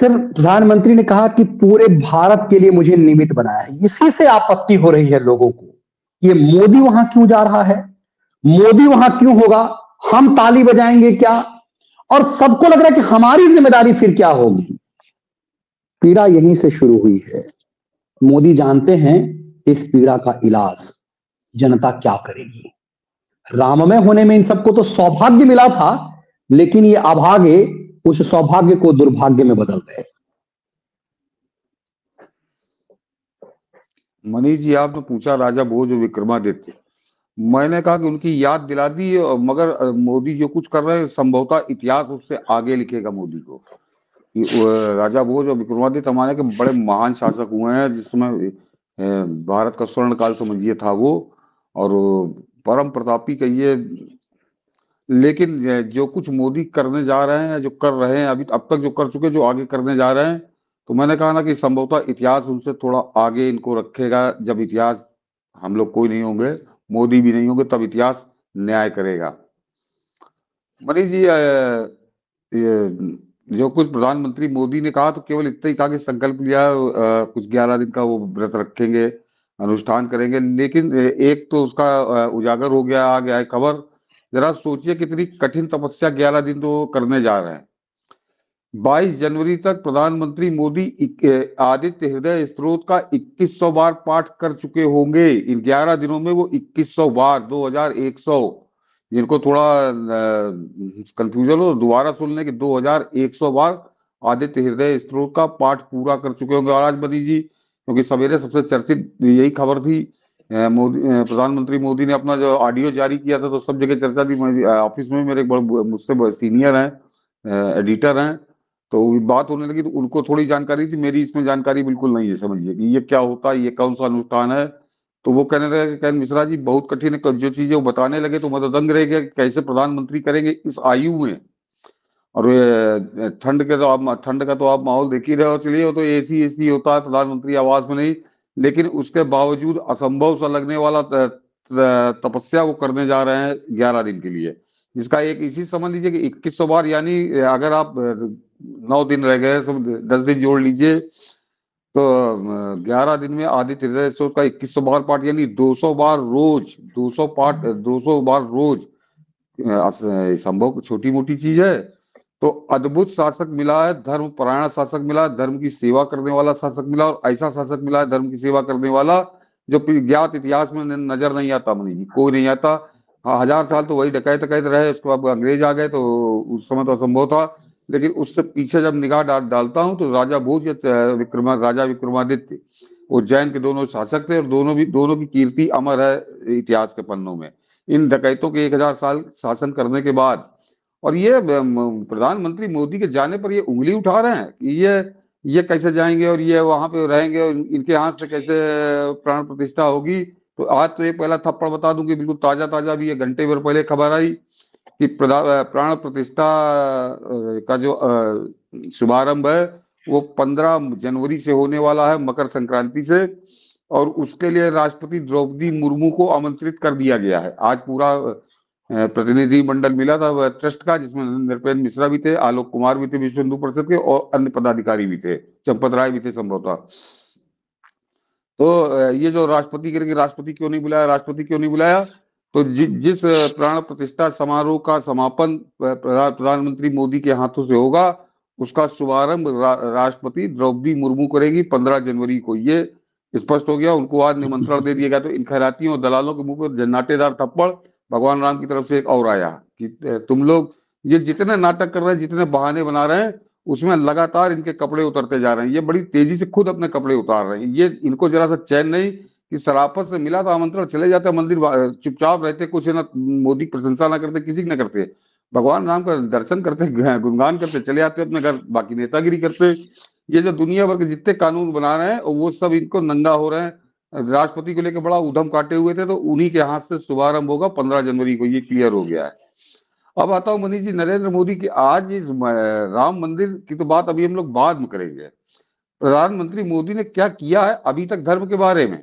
सिर्फ प्रधानमंत्री ने कहा कि पूरे भारत के लिए मुझे निमित्त बनाया है इसी से आपत्ति हो रही है लोगों को ये मोदी वहां क्यों जा रहा है मोदी वहां क्यों होगा हम ताली बजाएंगे क्या और सबको लग रहा है कि हमारी जिम्मेदारी फिर क्या होगी पीड़ा यहीं से शुरू हुई है मोदी जानते हैं इस पीड़ा का इलाज जनता क्या करेगी राममय होने में इन सबको तो सौभाग्य मिला था लेकिन ये अभागे उस सौभाग्य को दुर्भाग्य में बदल रहे मनीष जी आपने पूछा राजा भोज विक्रमादित्य मैंने कहा कि उनकी याद दिला दी मगर मोदी जो कुछ कर रहे हैं संभवतः इतिहास उससे आगे लिखेगा मोदी को कि राजा भोज और विक्रमादित्य हमारे के बड़े महान शासक हुए हैं जिसमें भारत का स्वर्ण काल समझिए था वो और परम प्रतापी कहिए लेकिन जो कुछ मोदी करने जा रहे हैं जो कर रहे हैं अभी तो अब तक जो कर चुके जो आगे करने जा रहे हैं तो मैंने कहा ना कि संभवतः इतिहास उनसे थोड़ा आगे इनको रखेगा जब इतिहास हम लोग कोई नहीं होंगे मोदी भी नहीं होंगे तब इतिहास न्याय करेगा मनीष जी जो कुछ प्रधानमंत्री मोदी ने कहा तो केवल इतना ही कहा कि संकल्प लिया कुछ ग्यारह दिन का वो व्रत रखेंगे अनुष्ठान करेंगे लेकिन एक तो उसका उजागर हो गया आ गया है खबर जरा सोचिए कितनी कठिन तपस्या ग्यारह दिन तो करने जा रहे हैं 22 जनवरी तक प्रधानमंत्री मोदी आदित्य हृदय स्त्रोत का 2100 बार पाठ कर चुके होंगे इन 11 दिनों में वो 2100 बार 2100 जिनको थोड़ा कंफ्यूजन हो दोबारा सुन लें कि 2100 बार आदित्य हृदय स्त्रोत का पाठ पूरा कर चुके होंगे और आज मनी जी क्योंकि सवेरे सबसे चर्चित यही खबर थी मोदी प्रधानमंत्री मोदी ने अपना जो ऑडियो जारी किया था तो सब जगह चर्चा थी ऑफिस में मेरे एक बड़े मुझसे सीनियर हैं एडिटर हैं तो बात होने लगी तो उनको थोड़ी जानकारी थी मेरी इसमें जानकारी बिल्कुल नहीं है समझिए कि ये क्या होता है ये कौन सा अनुष्ठान है तो वो कहने लगे कि कहन मिश्रा जी बहुत कठिन है जो चीजें वो बताने लगे तो मतलब दंग रह गया कैसे प्रधानमंत्री करेंगे इस आयु में और ठंड के तो आप ठंड का तो आप माहौल देख ही रहे हो चलिए तो ए सी होता है प्रधानमंत्री आवास में नहीं लेकिन उसके बावजूद असंभव सा लगने वाला तपस्या वो करने जा रहे हैं ग्यारह दिन के लिए जिसका एक इसी समझ लीजिए कि इक्कीस सौ बार यानी अगर आप नौ दिन रह गए दस दिन जोड़ लीजिए तो ग्यारह दिन में आदित्य हृदय का इक्कीस सौ बार पाठ यानी दो सौ बार रोज दो सौ पाठ दो सौ बार रोज संभव छोटी मोटी चीज है तो अद्भुत शासक मिला है धर्म पुराण शासक मिला धर्म की सेवा करने वाला शासक मिला और ऐसा शासक मिला है धर्म की सेवा करने वाला जो ज्ञात इतिहास में नजर नहीं आता मनी जी कोई नहीं आता हाँ, हजार साल तो वही डकैत डकैत रहे उसके बाद अंग्रेज आ गए तो उस समय तो असंभव था लेकिन उससे पीछे जब निगाह डाल डालता हूँ तो राजा भोज या विक्रमा राजा विक्रमादित्य उज्जैन के दोनों शासक थे और दोनों भी दोनों की कीर्ति अमर है इतिहास के पन्नों में इन डकैतों के एक हजार साल शासन करने के बाद और ये प्रधानमंत्री मोदी के जाने पर ये उंगली उठा रहे हैं कि ये ये कैसे जाएंगे और ये वहां पे रहेंगे और इनके हाथ से कैसे प्राण प्रतिष्ठा होगी तो आज तो ये पहला थप्पड़ बता दूं कि बिल्कुल ताजा ताजा भी ये घंटे भर पहले खबर आई कि प्राण प्रतिष्ठा का जो शुभारंभ है वो पंद्रह जनवरी से होने वाला है मकर संक्रांति से और उसके लिए राष्ट्रपति द्रौपदी मुर्मू को आमंत्रित कर दिया गया है आज पूरा प्रतिनिधि मंडल मिला था वह ट्रस्ट का जिसमें नृपेंद्र मिश्रा भी थे आलोक कुमार भी थे विश्व हिंदू परिषद के और अन्य पदाधिकारी भी थे चंपत राय भी थे संभवतः तो ये जो राष्ट्रपति करके राष्ट्रपति क्यों नहीं बुलाया राष्ट्रपति क्यों नहीं बुलाया तो जि, जिस प्राण प्रतिष्ठा समारोह का समापन प्रधानमंत्री मोदी के हाथों से होगा उसका शुभारंभ रा, राष्ट्रपति द्रौपदी मुर्मू करेंगी पंद्रह जनवरी को ये स्पष्ट हो गया उनको आज निमंत्रण दे दिया गया तो इन खैरातियों और दलालों के मुंह पर जन्नाटेदार थप्पड़ भगवान राम की तरफ से एक और आया कि तुम लोग ये जितने नाटक कर रहे हैं जितने बहाने बना रहे हैं उसमें लगातार इनके कपड़े उतरते जा रहे हैं ये बड़ी तेजी से खुद अपने कपड़े उतार रहे हैं ये इनको जरा सा चैन नहीं कि सराफत से मिला तो आमंत्रण चले जाते मंदिर चुपचाप रहते कुछ ना मोदी प्रशंसा ना करते किसी की ना करते भगवान राम का दर्शन करते गुणगान करते चले जाते अपने घर बाकी नेतागिरी करते ये जो दुनिया भर के जितने कानून बना रहे हैं वो सब इनको नंगा हो रहे हैं राष्ट्रपति को लेकर बड़ा उधम काटे हुए थे तो उन्हीं के हाथ से शुभारंभ होगा पंद्रह जनवरी को ये क्लियर हो गया है अब आता हूं मनीष जी नरेंद्र मोदी की आज इस राम मंदिर की तो बात अभी हम लोग बाद में करेंगे प्रधानमंत्री मोदी ने क्या किया है अभी तक धर्म के बारे में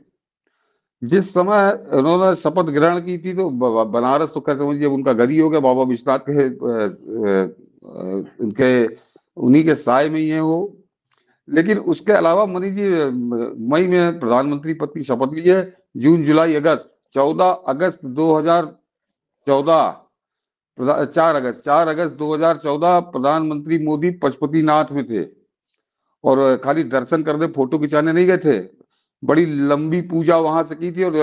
जिस समय उन्होंने शपथ ग्रहण की थी तो बनारस तो कहते समझिए उनका गरी हो गया बाबा विश्वनाथ के उनके उन्हीं के साय में ही है वो लेकिन उसके अलावा मनी जी मई में प्रधानमंत्री पद की शपथ ली है जून जुलाई अगस्त चौदह अगस्त 2014 चार अगस्त चार अगस्त 2014 प्रधानमंत्री मोदी पशुपतिनाथ में थे और खाली दर्शन करने फोटो खिंचाने नहीं गए थे बड़ी लंबी पूजा वहां से की थी और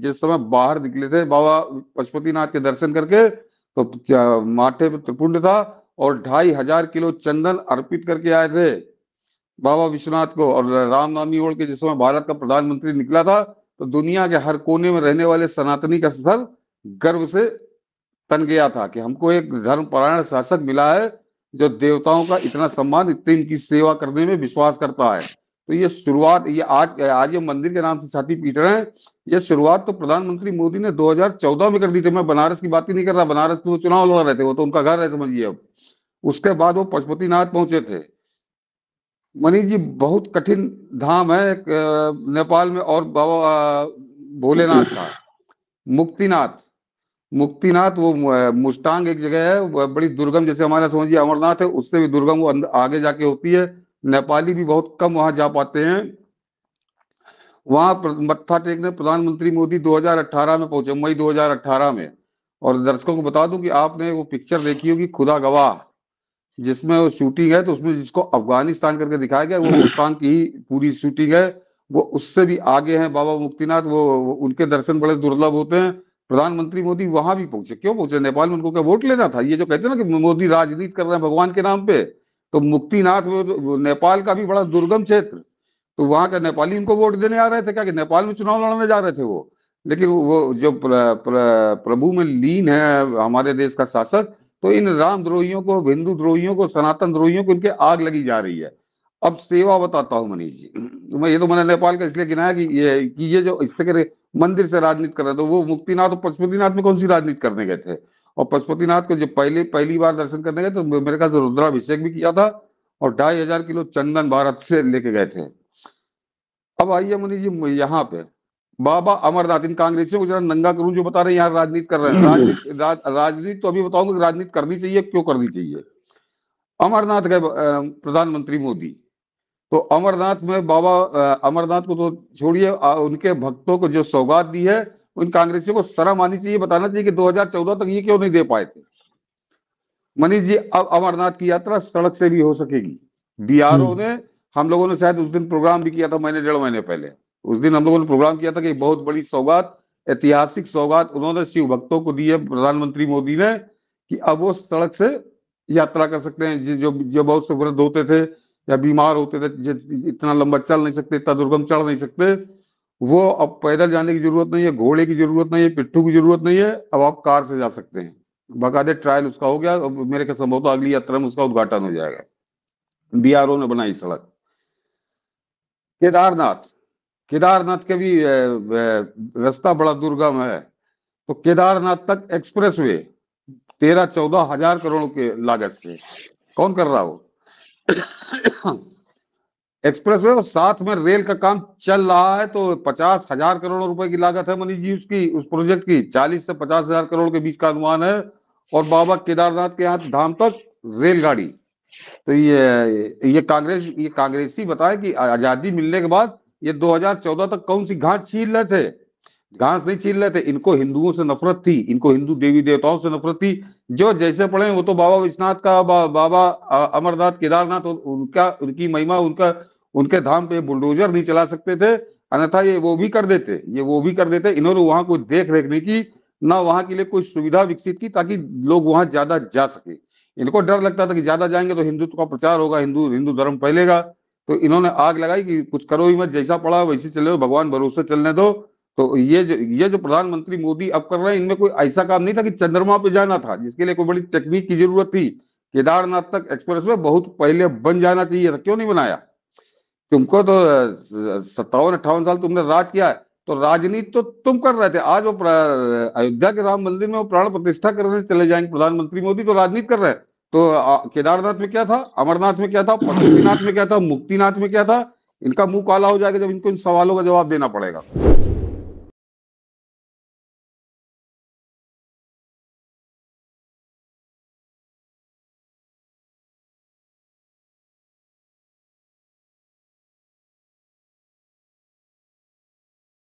जिस समय बाहर निकले थे बाबा पशुपतिनाथ के दर्शन करके तो माथे पर त्रिपुंड था और ढाई हजार किलो चंदन अर्पित करके आए थे बाबा विश्वनाथ को और रामनामी ओढ़ के जिस समय भारत का प्रधानमंत्री निकला था तो दुनिया के हर कोने में रहने वाले सनातनी का सर गर्व से तन गया था कि हमको एक धर्मपरायण शासक मिला है जो देवताओं का इतना सम्मान इतनी इनकी सेवा करने में विश्वास करता है तो ये शुरुआत ये आज आज ये मंदिर के नाम से छाती पीट रहे हैं ये शुरुआत तो प्रधानमंत्री मोदी ने 2014 में कर दी थी मैं बनारस की बात ही नहीं कर रहा बनारस में वो चुनाव लड़ रहे थे वो तो उनका घर है समझिए अब उसके बाद वो पशुपतिनाथ पहुंचे थे मनीष जी बहुत कठिन धाम है एक नेपाल में और बाबा भोलेनाथ का मुक्तिनाथ मुक्तिनाथ वो मुस्टांग एक जगह है वो बड़ी दुर्गम जैसे हमारे समझिए अमरनाथ है उससे भी दुर्गम वो आगे जाके होती है नेपाली भी बहुत कम वहां जा पाते हैं वहां मत्था टेकने प्रधानमंत्री मोदी 2018 में पहुंचे मई 2018 में और दर्शकों को बता दूं कि आपने वो पिक्चर देखी होगी खुदा गवाह जिसमें वो शूटिंग है तो उसमें जिसको अफगानिस्तान करके दिखाया गया वो हिंदुस्तान की ही पूरी शूटिंग है वो उससे भी आगे हैं बाबा मुक्तिनाथ वो, वो उनके दर्शन बड़े दुर्लभ होते हैं प्रधानमंत्री मोदी वहां भी पहुंचे क्यों पहुंचे नेपाल में उनको क्या वोट लेना था ये जो कहते हैं ना कि मोदी राजनीति कर रहे हैं भगवान के नाम पे तो मुक्तिनाथ तो नेपाल का भी बड़ा दुर्गम क्षेत्र तो वहां का नेपाली उनको वोट देने आ रहे थे क्या कि नेपाल में चुनाव लड़ने जा रहे थे वो लेकिन वो जो प्र, प्र, प्रभु में लीन है हमारे देश का शासक तो इन राम द्रोहियों को हिंदू द्रोहियों को सनातन द्रोहियों को इनके आग लगी जा रही है अब सेवा बताता हूं मनीष जी तो मैं ये तो मैंने नेपाल का इसलिए गिनाया कि ये कि ये जो इससे करे मंदिर से राजनीति कर रहे थे तो वो मुक्तिनाथ और पशुपतिनाथ में कौन सी राजनीति करने गए थे और पशुपतिनाथ को जब पहले पहली बार दर्शन करने गए तो मेरे ख्याल से रुद्राभिषेक भी किया था और ढाई हजार किलो चंदन भारत से लेके गए थे अब आइए मनीष जी यहाँ पे बाबा अमरनाथ इन कांग्रेसियों को जरा नंगा करूं जो बता रहे हैं यहाँ राजनीति कर रहे हैं हम्म। राजनीति राज, तो अभी बताऊंगा राजनीति करनी चाहिए क्यों करनी चाहिए अमरनाथ गए प्रधानमंत्री मोदी तो अमरनाथ में बाबा अमरनाथ को तो छोड़िए उनके भक्तों को जो सौगात दी है उन कांग्रेसियों को शर्म आनी चाहिए बताना चाहिए कि 2014 तक ये क्यों नहीं दे पाए थे मनीष जी अब अमरनाथ की यात्रा सड़क से भी हो सकेगी बिहारों हम्म। ने हम लोगों ने शायद उस दिन प्रोग्राम भी किया था महीने डेढ़ महीने पहले उस दिन हम लोगों ने प्रोग्राम किया था कि बहुत बड़ी सौगात ऐतिहासिक सौगात उन्होंने शिव भक्तों को दी है प्रधानमंत्री मोदी ने कि अब वो सड़क से यात्रा कर सकते हैं जो जो बहुत से वृद्ध होते थे या बीमार होते थे इतना लंबा चल नहीं सकते इतना दुर्गम चढ़ नहीं सकते वो अब पैदल जाने की जरूरत नहीं है घोड़े की जरूरत नहीं है पिट्ठू की जरूरत नहीं है अब आप कार से जा सकते हैं बाकायदे ट्रायल उसका हो गया अब मेरे ख्याल संभव तो अगली यात्रा में उसका उद्घाटन हो जाएगा बी ने बनाई सड़क केदारनाथ केदारनाथ के भी रास्ता बड़ा दुर्गम है तो केदारनाथ तक एक्सप्रेस वे तेरह चौदह हजार करोड़ के लागत से कौन कर रहा हो एक्सप्रेस वे और साथ में रेल का काम चल रहा है तो पचास हजार करोड़ रुपए की लागत है मनीष जी उसकी उस प्रोजेक्ट की चालीस से पचास हजार करोड़ के बीच का अनुमान है और बाबा केदारनाथ के यहाँ धाम तक रेलगाड़ी तो ये ये कांग्रेस ये कांग्रेस ही बताए कि आजादी मिलने के बाद ये 2014 तक कौन सी घास छील रहे थे घास नहीं छील रहे थे इनको हिंदुओं से नफरत थी इनको हिंदू देवी देवताओं से नफरत थी जो जैसे पढ़े वो तो बाबा विश्वनाथ का बा, बाबा अमरनाथ केदारनाथ उनका उनकी महिमा उनका उनके धाम पे बुलडोजर नहीं चला सकते थे अन्यथा ये वो भी कर देते ये वो भी कर देते इन्होंने वहां कोई देख रेख नहीं की ना वहां के लिए कोई सुविधा विकसित की ताकि लोग वहां ज्यादा जा सके इनको डर लगता था कि ज्यादा जाएंगे तो हिंदुत्व का प्रचार होगा हिंदू हिंदू धर्म फैलेगा तो इन्होंने आग लगाई कि कुछ करो ही मत जैसा पड़ा वैसे चले भगवान भरोसे चलने दो तो ये जो ये जो प्रधानमंत्री मोदी अब कर रहे हैं इनमें कोई ऐसा काम नहीं था कि चंद्रमा पे जाना था जिसके लिए कोई बड़ी टेक्निक की जरूरत थी केदारनाथ तक एक्सप्रेस वे बहुत पहले बन जाना चाहिए था क्यों नहीं बनाया तुमको तो सत्तावन अट्ठावन साल तुमने राज किया है तो राजनीति तो तुम कर रहे थे आज वो अयोध्या के राम मंदिर में वो प्राण प्रतिष्ठा करने चले जाएंगे प्रधानमंत्री मोदी तो राजनीति कर रहे हैं तो केदारनाथ में क्या था अमरनाथ में क्या था पशुपतिनाथ में क्या था मुक्तिनाथ में क्या था इनका मुंह काला हो जाएगा जब इनको इन सवालों का जवाब देना पड़ेगा